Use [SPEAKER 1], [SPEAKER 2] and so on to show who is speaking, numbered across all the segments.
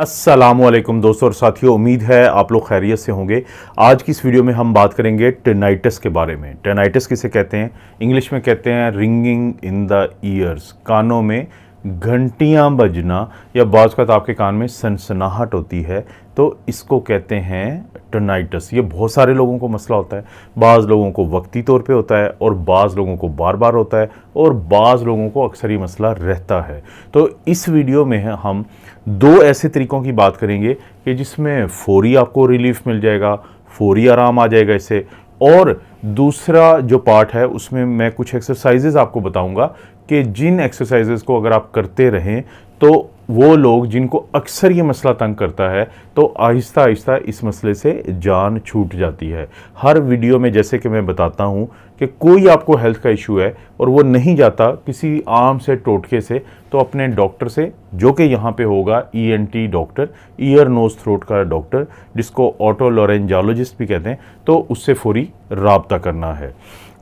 [SPEAKER 1] असलम दोस्तों और साथियों उम्मीद है आप लोग खैरियत से होंगे आज की इस वीडियो में हम बात करेंगे टेनाइटस के बारे में टेनाइटस किसे कहते हैं इंग्लिश में कहते हैं रिंगिंग इन द ईयर्स कानों में घंटियां बजना या बाज़ का तो आपके कान में सनसनाहट होती है तो इसको कहते हैं टर्नाइटस ये बहुत सारे लोगों को मसला होता है बाज़ लोगों को वक्ती तौर पे होता है और बाज़ लोगों को बार बार होता है और बाज़ लोगों को अक्सर ये मसला रहता है तो इस वीडियो में हम दो ऐसे तरीक़ों की बात करेंगे कि जिसमें फ़ौरी आपको रिलीफ मिल जाएगा फ़ौरी आराम आ जाएगा इससे और दूसरा जो पार्ट है उसमें मैं कुछ एक्सरसाइजेज़ आपको बताऊंगा कि जिन एक्सरसाइजेज़ को अगर आप करते रहें तो वो लोग जिनको अक्सर ये मसला तंग करता है तो आहिस्ता आहिस्ता इस मसले से जान छूट जाती है हर वीडियो में जैसे कि मैं बताता हूँ कि कोई आपको हेल्थ का इशू है और वो नहीं जाता किसी आम से टोटके से तो अपने डॉक्टर से जो कि यहाँ पे होगा ENT doctor ear nose throat का डॉक्टर जिसको ऑटोलोरेंजोलॉजिस्ट भी कहते हैं तो उससे फौरी रबता रबता करना है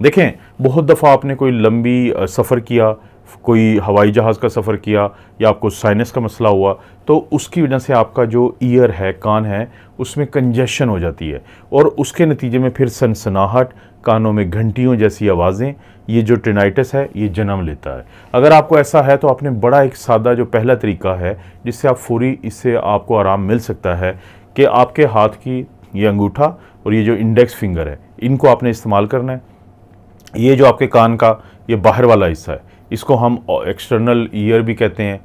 [SPEAKER 1] देखें बहुत दफ़ा आपने कोई लंबी सफ़र किया कोई हवाई जहाज़ का सफ़र किया या आपको साइनस का मसला हुआ तो उसकी वजह से आपका जो ईयर है कान है उसमें कंजेशन हो जाती है और उसके नतीजे में फिर सनसनाहट कानों में घंटियों जैसी आवाज़ें ये जो ट्रिनाइटस है ये जन्म लेता है अगर आपको ऐसा है तो आपने बड़ा एक सादा जो पहला तरीका है जिससे आप फूरी इससे आपको आराम मिल सकता है कि आपके हाथ की ये अंगूठा और ये जो इंडेक्स फिंगर है इनको आपने इस्तेमाल करना है ये जो आपके कान का ये बाहर वाला हिस्सा है इसको हम एक्सटर्नल ईयर भी कहते हैं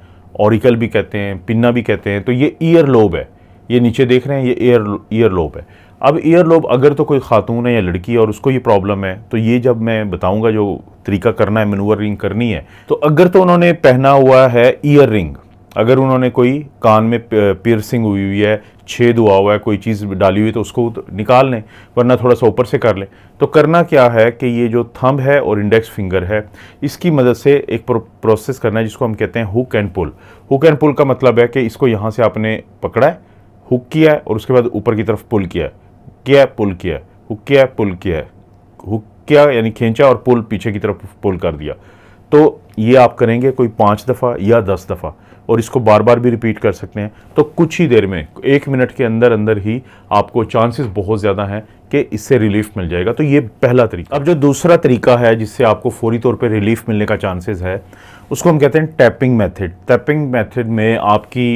[SPEAKER 1] ऑरिकल भी कहते हैं पिन्ना भी कहते हैं तो ये ईयर लोब है ये नीचे देख रहे हैं ये ईयर ईयर लोब है अब ईयर लोब अगर तो कोई खातून है या लड़की है और उसको ये प्रॉब्लम है तो ये जब मैं बताऊंगा जो तरीका करना है रिंग करनी है तो अगर तो उन्होंने पहना हुआ है ईयर रिंग अगर उन्होंने कोई कान में पियरसिंग हुई हुई है छेद हुआ हुआ है कोई चीज़ डाली हुई तो उसको तो निकाल लें वरना थोड़ा सा ऊपर से कर लें तो करना क्या है कि ये जो थंब है और इंडेक्स फिंगर है इसकी मदद से एक प्रोसेस करना है जिसको हम कहते हैं hook and pull hook and pull का मतलब है कि इसको यहाँ से आपने पकड़ा है हुक किया है और उसके बाद ऊपर की तरफ पुल किया है किया पुल किया है हुक किया पुल किया है हुक किया यानी खींचा और पुल पीछे की तरफ पुल कर दिया तो ये आप करेंगे कोई पाँच दफ़ा या दस दफ़ा और इसको बार बार भी रिपीट कर सकते हैं तो कुछ ही देर में एक मिनट के अंदर अंदर ही आपको चांसेस बहुत ज़्यादा हैं कि इससे रिलीफ मिल जाएगा तो ये पहला तरीका अब जो दूसरा तरीका है जिससे आपको फौरी तौर पर रिलीफ मिलने का चांसेस है उसको हम कहते हैं टैपिंग मेथड टैपिंग मेथड में आपकी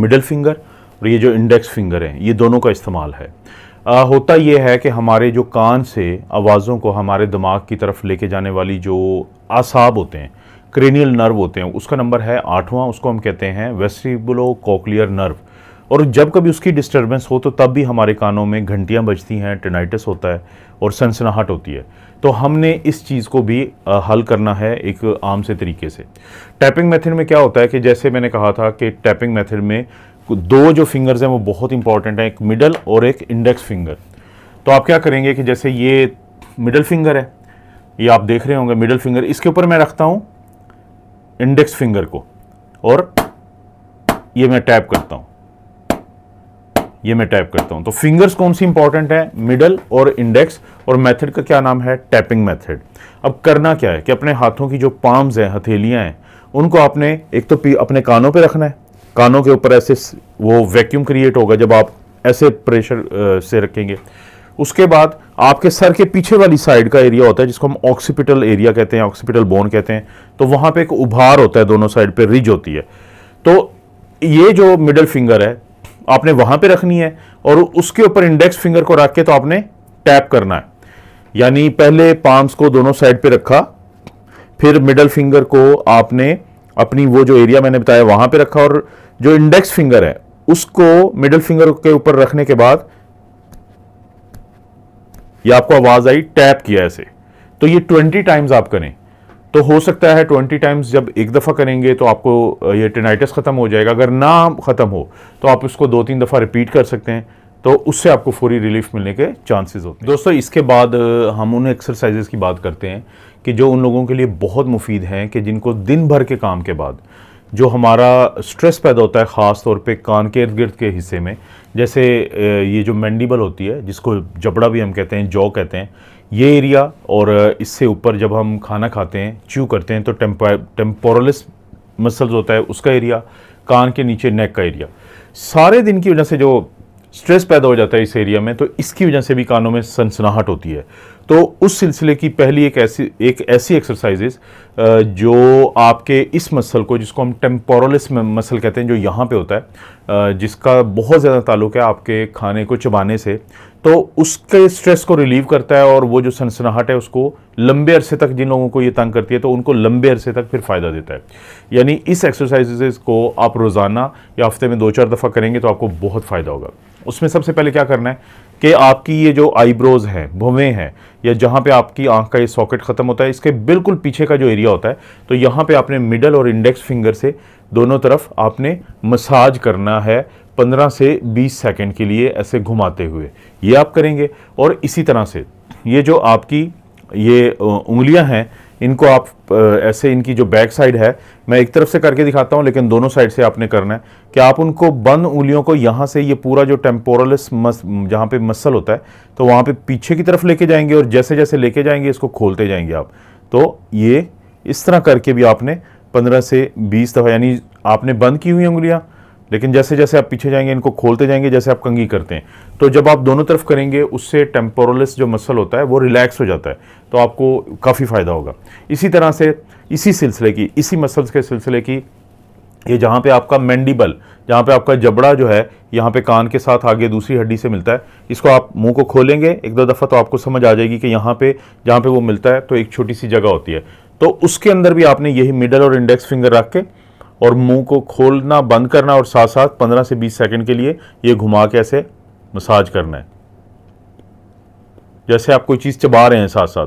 [SPEAKER 1] मिडल फिंगर और ये जो इंडेक्स फिंगर हैं ये दोनों का इस्तेमाल है आ, होता यह है कि हमारे जो कान से आवाज़ों को हमारे दिमाग की तरफ लेके जाने वाली जो आसाब होते हैं क्रेनियल नर्व होते हैं उसका नंबर है आठवां उसको हम कहते हैं वेस्टिबुलो कोकलियर नर्व और जब कभी उसकी डिस्टर्बेंस हो तो तब भी हमारे कानों में घंटियाँ बजती हैं टेनाइटिस होता है और सनसनाहट होती है तो हमने इस चीज़ को भी हल करना है एक आम से तरीके से टैपिंग मेथड में क्या होता है कि जैसे मैंने कहा था कि टैपिंग मेथड में दो जो फिंगर्स हैं वो बहुत इंपॉर्टेंट है एक मिडल और एक इंडेक्स फिंगर तो आप क्या करेंगे कि जैसे ये मिडल फिंगर है ये आप देख रहे होंगे मिडल फिंगर इसके ऊपर मैं रखता हूँ इंडेक्स फिंगर को और ये मैं टैप करता हूँ ये मैं टैप करता हूँ तो फिंगर्स कौन सी इंपॉर्टेंट है मिडल और इंडेक्स और मेथड का क्या नाम है टैपिंग मेथड अब करना क्या है कि अपने हाथों की जो पाम्स हैं हथेलियाँ हैं उनको आपने एक तो अपने कानों पे रखना है कानों के ऊपर ऐसे वो वैक्यूम क्रिएट होगा जब आप ऐसे प्रेशर से रखेंगे उसके बाद आपके सर के पीछे वाली साइड का एरिया होता है जिसको हम ऑक्सीपिटल एरिया कहते हैं ऑक्सीपिटल बोन कहते हैं तो वहाँ पे एक उभार होता है दोनों साइड पे रिज होती है तो ये जो मिडल फिंगर है आपने वहाँ पे रखनी है और उसके ऊपर इंडेक्स फिंगर को रख के तो आपने टैप करना है यानी पहले पाम्स को दोनों साइड पर रखा फिर मिडल फिंगर को आपने अपनी वो जो एरिया मैंने बताया वहां पे रखा और जो इंडेक्स फिंगर है उसको मिडिल फिंगर के ऊपर रखने के बाद ये आपको आवाज आई टैप किया ऐसे तो ये ट्वेंटी टाइम्स आप करें तो हो सकता है ट्वेंटी टाइम्स जब एक दफ़ा करेंगे तो आपको ये टेनाइटस ख़त्म हो जाएगा अगर ना ख़त्म हो तो आप इसको दो तीन दफ़ा रिपीट कर सकते हैं तो उससे आपको फौरी रिलीफ मिलने के चांसेस होते हैं दोस्तों इसके बाद हम उन एक्सरसाइजेस की बात करते हैं कि जो उन लोगों के लिए बहुत मुफीद हैं कि जिनको दिन भर के काम के बाद जो हमारा स्ट्रेस पैदा होता है ख़ास तौर पे कान के इर्द गिर्द के हिस्से में जैसे ये जो मैंडिबल होती है जिसको जबड़ा भी हम कहते हैं जौ कहते हैं ये एरिया और इससे ऊपर जब हम खाना खाते हैं च्यू करते हैं तो टेम्पोरलिस मसल्स होता है उसका एरिया कान के नीचे नेक का एरिया सारे दिन की वजह से जो स्ट्रेस पैदा हो जाता है इस एरिया में तो इसकी वजह से भी कानों में सनसनाहट होती है तो उस सिलसिले की पहली एक ऐसी एक ऐसी एक्सरसाइजेज जो आपके इस मसल को जिसको हम टेम्पोरलिस मसल कहते हैं जो यहाँ पे होता है जिसका बहुत ज़्यादा ताल्लुक है आपके खाने को चबाने से तो उसके स्ट्रेस को रिलीव करता है और वो जो सनसनाहट है उसको लंबे अरसे तक जिन लोगों को ये तंग करती है तो उनको लंबे अरसे तक फिर फ़ायदा देता है यानी इस एक्सरसाइजेज को आप रोज़ाना या हफ्ते में दो चार दफ़ा करेंगे तो आपको बहुत फ़ायदा होगा उसमें सबसे पहले क्या करना है कि आपकी ये जो आईब्रोज हैं भुवें हैं या जहाँ पे आपकी आंख का ये सॉकेट ख़त्म होता है इसके बिल्कुल पीछे का जो एरिया होता है तो यहाँ पे आपने मिडल और इंडेक्स फिंगर से दोनों तरफ आपने मसाज करना है 15 से 20 सेकंड के लिए ऐसे घुमाते हुए ये आप करेंगे और इसी तरह से ये जो आपकी ये उंगलियाँ हैं इनको आप ऐसे इनकी जो बैक साइड है मैं एक तरफ से करके दिखाता हूँ लेकिन दोनों साइड से आपने करना है कि आप उनको बंद उंगलियों को यहाँ से ये पूरा जो टेम्पोरल मस जहाँ पे मसल होता है तो वहाँ पे पीछे की तरफ लेके जाएंगे और जैसे जैसे लेके जाएंगे इसको खोलते जाएंगे आप तो ये इस तरह करके भी आपने पंद्रह से बीस दफ़ा यानी आपने बंद की हुई उंगलियाँ लेकिन जैसे जैसे आप पीछे जाएंगे इनको खोलते जाएंगे जैसे आप कंगी करते हैं तो जब आप दोनों तरफ करेंगे उससे टेम्पोरलिस जो मसल होता है वो रिलैक्स हो जाता है तो आपको काफ़ी फ़ायदा होगा इसी तरह से इसी सिलसिले की इसी मसल्स के सिलसिले की ये जहाँ पे आपका मैंडिबल जहाँ पे आपका जबड़ा जो है यहाँ पे कान के साथ आगे दूसरी हड्डी से मिलता है इसको आप मुंह को खोलेंगे एक दो दफ़ा तो आपको समझ आ जाएगी कि यहाँ पे जहाँ पे वो मिलता है तो एक छोटी सी जगह होती है तो उसके अंदर भी आपने यही मिडल और इंडेक्स फिंगर रख के और मुंह को खोलना बंद करना और साथ साथ 15 से 20 सेकंड के लिए ये घुमा के ऐसे मसाज करना है जैसे आप कोई चीज़ चबा रहे हैं साथ साथ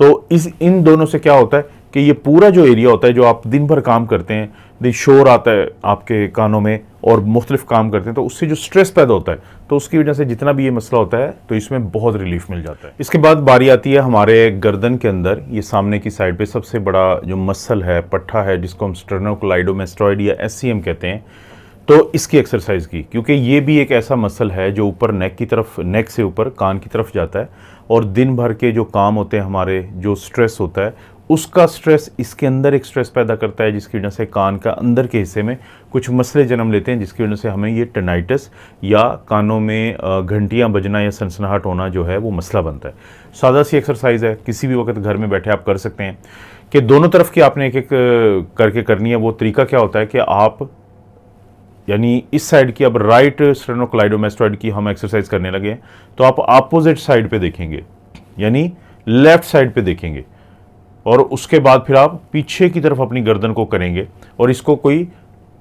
[SPEAKER 1] तो इस इन दोनों से क्या होता है कि ये पूरा जो एरिया होता है जो आप दिन भर काम करते हैं दिन शोर आता है आपके कानों में और मुख्तलिफ काम करते हैं तो उससे जो स्ट्रेस पैदा होता है तो उसकी वजह से जितना भी ये मसला होता है तो इसमें बहुत रिलीफ मिल जाता है इसके बाद बारी आती है हमारे गर्दन के अंदर ये सामने की साइड पे सबसे बड़ा जो मसल है पट्ठा है जिसको हम स्टर्नोकोलाइडोमेस्टॉइड या एस कहते हैं तो इसकी एक्सरसाइज की क्योंकि ये भी एक ऐसा मसल है जो ऊपर नेक की तरफ नेक से ऊपर कान की तरफ जाता है और दिन भर के जो काम होते हैं हमारे जो स्ट्रेस होता है उसका स्ट्रेस इसके अंदर एक स्ट्रेस पैदा करता है जिसकी वजह से कान का अंदर के हिस्से में कुछ मसले जन्म लेते हैं जिसकी वजह से हमें ये टनाइटस या कानों में घंटियाँ बजना या सनसनाहट होना जो है वो मसला बनता है सादा सी एक्सरसाइज है किसी भी वक्त घर में बैठे आप कर सकते हैं कि दोनों तरफ की आपने एक एक करके करनी है वो तरीका क्या होता है कि आप यानी इस साइड की अब राइट स्टेनोक्लाइडोमेस्टॉइड की हम एक्सरसाइज करने लगे हैं तो आप अपोजिट साइड पर देखेंगे यानी लेफ्ट साइड पर देखेंगे और उसके बाद फिर आप पीछे की तरफ अपनी गर्दन को करेंगे और इसको कोई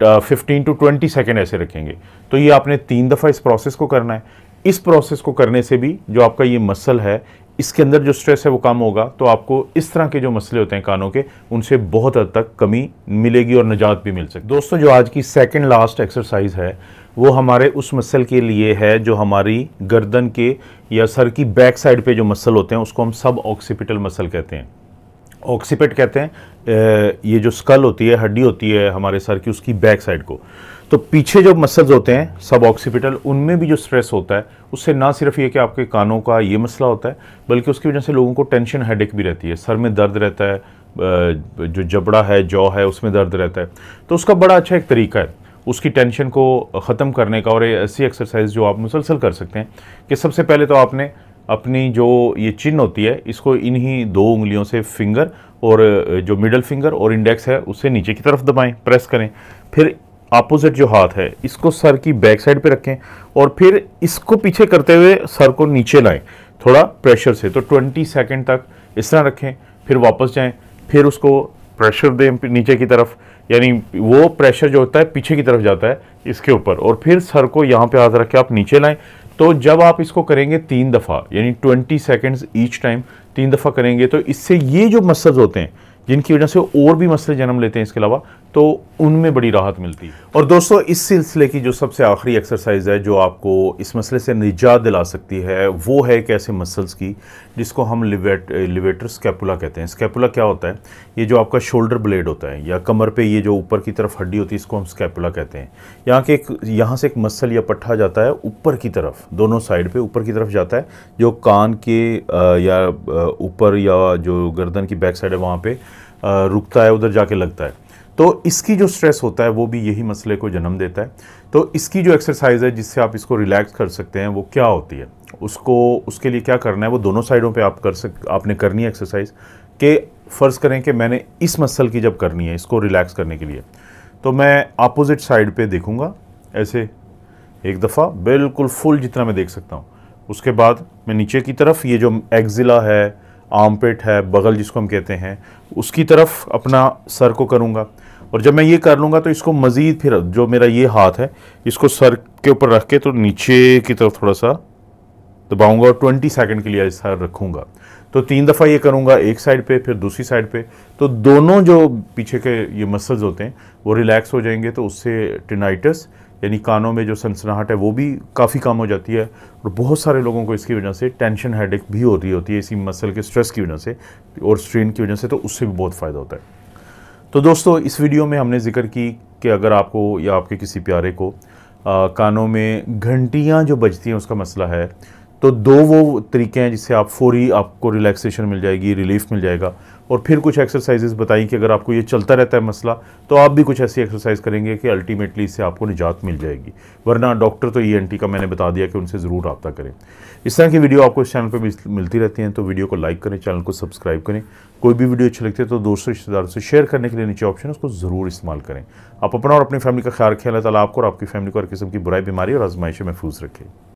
[SPEAKER 1] फिफ्टीन टू ट्वेंटी सेकेंड ऐसे रखेंगे तो ये आपने तीन दफ़ा इस प्रोसेस को करना है इस प्रोसेस को करने से भी जो आपका ये मसल है इसके अंदर जो स्ट्रेस है वो कम होगा तो आपको इस तरह के जो मसले होते हैं कानों के उनसे बहुत हद तक कमी मिलेगी और निजात भी मिल सकती दोस्तों जो आज की सेकेंड लास्ट एक्सरसाइज है वो हमारे उस मसल के लिए है जो हमारी गर्दन के या सर की बैक साइड पे जो मसल होते हैं उसको हम सब ऑक्सीपिटल मसल कहते हैं ऑक्सीपेट कहते हैं ये जो स्कल होती है हड्डी होती है हमारे सर की उसकी बैक साइड को तो पीछे जो मसल्स होते हैं सब ऑक्सीपिटल उनमें भी जो स्ट्रेस होता है उससे ना सिर्फ ये कि आपके कानों का ये मसला होता है बल्कि उसकी वजह से लोगों को टेंशन हेडेक भी रहती है सर में दर्द रहता है जो जबड़ा है जॉ है उसमें दर्द रहता है तो उसका बड़ा अच्छा एक तरीका है उसकी टेंशन को ख़त्म करने का और ऐसी एक्सरसाइज जो आप मुसलसल कर सकते हैं कि सबसे पहले तो आपने अपनी जो ये चिन्ह होती है इसको इन्हीं दो उंगलियों से फिंगर और जो मिडल फिंगर और इंडेक्स है उससे नीचे की तरफ दबाएं प्रेस करें फिर अपोजिट जो हाथ है इसको सर की बैक साइड पे रखें और फिर इसको पीछे करते हुए सर को नीचे लाएं थोड़ा प्रेशर से तो 20 सेकंड तक इस तरह रखें फिर वापस जाएं फिर उसको प्रेशर दें नीचे की तरफ यानी वो प्रेशर जो होता है पीछे की तरफ जाता है इसके ऊपर और फिर सर को यहाँ पे हाथ रख के आप नीचे लाएँ तो जब आप इसको करेंगे तीन दफ़ा यानी ट्वेंटी सेकेंड्स ईच टाइम तीन दफ़ा करेंगे तो इससे ये जो मसल्स होते हैं जिनकी वजह से और भी मसले जन्म लेते हैं इसके अलावा तो उनमें बड़ी राहत मिलती है और दोस्तों इस सिलसिले की जो सबसे आखिरी एक्सरसाइज है जो आपको इस मसले से निजात दिला सकती है वो है एक ऐसे मसल्स की जिसको हम लिवेट लिवेटर स्कैपुला कहते हैं स्कैपुला क्या होता है ये जो आपका शोल्डर ब्लेड होता है या कमर पे ये जो ऊपर की तरफ हड्डी होती है इसको हम स्कैपुला कहते हैं यहाँ के एक यहाँ से एक मसल या पट्ठा जाता है ऊपर की तरफ दोनों साइड पर ऊपर की तरफ जाता है जो कान के या ऊपर या जो गर्दन की बैक साइड है वहाँ पर रुकता है उधर जाके लगता है तो इसकी जो स्ट्रेस होता है वो भी यही मसले को जन्म देता है तो इसकी जो एक्सरसाइज है जिससे आप इसको रिलैक्स कर सकते हैं वो क्या होती है उसको उसके लिए क्या करना है वो दोनों साइडों पे आप कर सक आपने करनी है एक्सरसाइज के फ़र्ज़ करें कि मैंने इस मसल की जब करनी है इसको रिलैक्स करने के लिए तो मैं अपोजिट साइड पर देखूँगा ऐसे एक दफ़ा बिल्कुल फुल जितना मैं देख सकता हूँ उसके बाद मैं नीचे की तरफ ये जो एक्जिला है आमपेट है बगल जिसको हम कहते हैं उसकी तरफ अपना सर को करूँगा और जब मैं ये कर लूँगा तो इसको मज़ीद फिर जो मेरा ये हाथ है इसको सर के ऊपर रख के तो नीचे की तरफ थोड़ा सा दबाऊँगा और ट्वेंटी सेकेंड के लिए ऐसा रखूँगा तो तीन दफ़ा ये करूँगा एक साइड पे फिर दूसरी साइड पे तो दोनों जो पीछे के ये मसल्स होते हैं वो रिलैक्स हो जाएंगे तो उससे टिनाइटस यानी कानों में जो सनसनाहट है वो भी काफ़ी कम हो जाती है और बहुत सारे लोगों को इसकी वजह से टेंशन हेडेक भी हो रही होती है इसी मसल के स्ट्रेस की वजह से और स्ट्रेन की वजह से तो उससे भी बहुत फ़ायदा होता है तो दोस्तों इस वीडियो में हमने जिक्र की कि अगर आपको या आपके किसी प्यारे को आ, कानों में घंटियाँ जो बजती हैं उसका मसला है तो दो वो तरीके हैं जिससे आप फौरी आपको रिलैक्सेशन मिल जाएगी रिलीफ मिल जाएगा और फिर कुछ एक्सरसाइजेज बताई कि अगर आपको ये चलता रहता है मसला तो आप भी कुछ ऐसी एक्सरसाइज करेंगे कि अल्टीमेटली इससे आपको निजात मिल जाएगी वरना डॉक्टर तो ई का मैंने बता दिया कि उनसे ज़रूर रबा करें इस तरह की वीडियो आपको इस चैनल पर मिलती रहती हैं तो वीडियो को लाइक करें चैनल को सब्सक्राइब करें कोई भी वीडियो अच्छी लगती है तो दोस्तों रिश्तेदारों से शेयर करने के लिए नीचे ऑप्शन उसको ज़रूर इस्तेमाल करें आप अपना और अपनी फैमिली का ख्याल रखें अल्लाह ताला आपको और आपकी फैमिली को हर किस्म की बुराई बीमारी और आजमाइश महफूज रखें